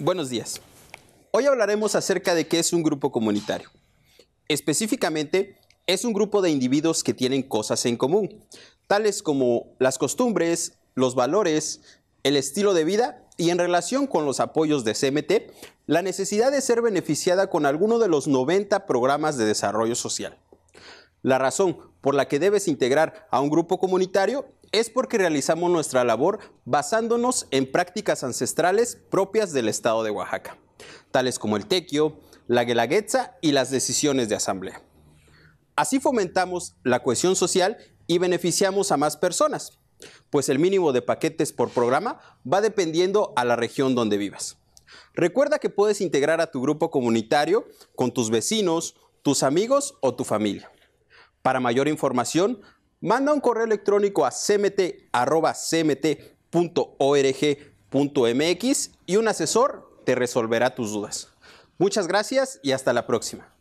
Buenos días. Hoy hablaremos acerca de qué es un grupo comunitario. Específicamente, es un grupo de individuos que tienen cosas en común, tales como las costumbres, los valores, el estilo de vida y en relación con los apoyos de CMT, la necesidad de ser beneficiada con alguno de los 90 programas de desarrollo social. La razón por la que debes integrar a un grupo comunitario es porque realizamos nuestra labor basándonos en prácticas ancestrales propias del estado de Oaxaca, tales como el tequio, la guelaguetza y las decisiones de asamblea. Así fomentamos la cohesión social y beneficiamos a más personas, pues el mínimo de paquetes por programa va dependiendo a la región donde vivas. Recuerda que puedes integrar a tu grupo comunitario con tus vecinos, tus amigos o tu familia. Para mayor información, Manda un correo electrónico a cmt.org.mx y un asesor te resolverá tus dudas. Muchas gracias y hasta la próxima.